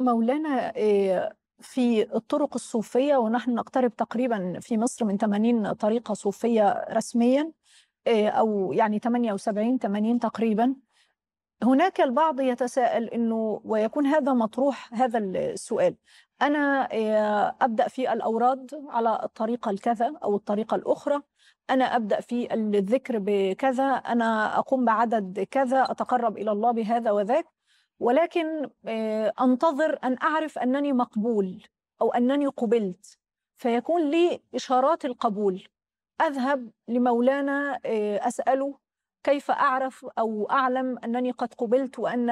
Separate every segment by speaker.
Speaker 1: مولانا آه، في الطرق الصوفية ونحن نقترب تقريبا في مصر من 80 طريقة صوفية رسميا آه، أو يعني 78 80 تقريبا هناك البعض يتساءل انه ويكون هذا مطروح هذا السؤال انا آه، ابدا في الاوراد على الطريقه الكذا او الطريقه الاخرى انا ابدا في الذكر بكذا انا اقوم بعدد كذا اتقرب الى الله بهذا وذاك ولكن آه، انتظر ان اعرف انني مقبول او انني قبلت فيكون لي اشارات القبول اذهب لمولانا آه، اساله كيف أعرف أو أعلم أنني قد قبلت وأن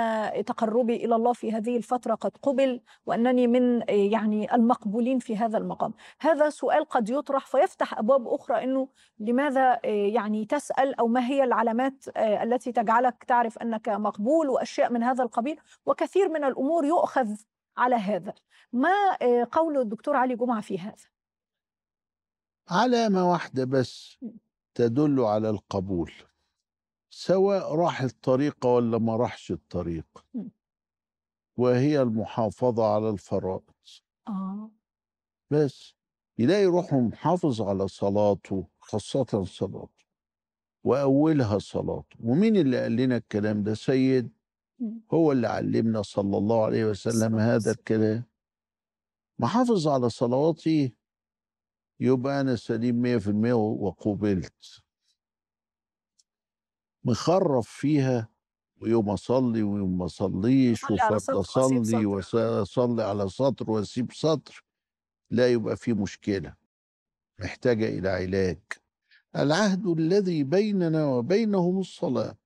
Speaker 1: تقربي إلى الله في هذه الفترة قد قبل وأنني من يعني المقبولين في هذا المقام هذا سؤال قد يطرح فيفتح أبواب أخرى أنه لماذا يعني تسأل أو ما هي العلامات التي تجعلك تعرف أنك مقبول وأشياء من هذا القبيل وكثير من الأمور يؤخذ على هذا ما قول الدكتور علي جمعة في هذا
Speaker 2: علامة واحدة بس تدل على القبول سواء راح الطريق ولا ما راحش الطريق وهي المحافظة على الفرائض آه. بس يلاقي روحه محافظ على صلاته خاصة صلاته وأولها صلاته ومين اللي قال لنا الكلام ده سيد هو اللي علمنا صلى الله عليه وسلم هذا الكلام محافظ على صلواتي يبقى أنا سليم 100% وقبلت مخرف فيها ويوم اصلي ويوم ما اصليش وفرض اصلي واصلي على سطر واسيب سطر لا يبقى في مشكله محتاجه الى علاج العهد الذي بيننا وبينهم الصلاه